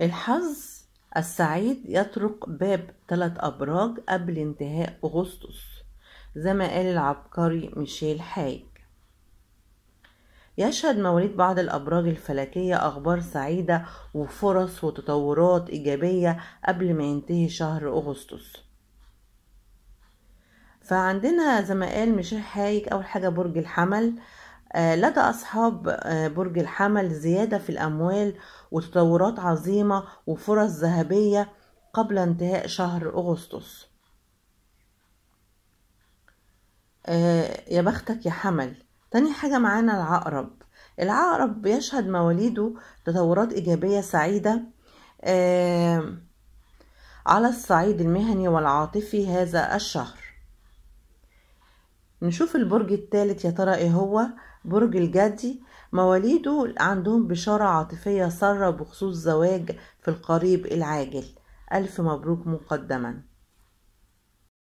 الحظ السعيد يطرق باب ثلاث أبراج قبل انتهاء أغسطس زي ما قال العبقري ميشيل حاج يشهد مواليد بعض الأبراج الفلكية أخبار سعيدة وفرص وتطورات إيجابية قبل ما ينتهي شهر أغسطس فعندنا زي ما قال ميشيل حايك أول حاجة برج الحمل آه، لدى أصحاب آه، برج الحمل زيادة في الأموال وتطورات عظيمة وفرص ذهبية قبل انتهاء شهر أغسطس آه، يا بختك يا حمل تاني حاجة معانا العقرب العقرب بيشهد مواليده تطورات إيجابية سعيدة على الصعيد المهني والعاطفي هذا الشهر نشوف البرج الثالث يا ترى ايه هو برج الجدي مواليده عندهم بشارة عاطفية سارة بخصوص زواج في القريب العاجل ألف مبروك مقدماً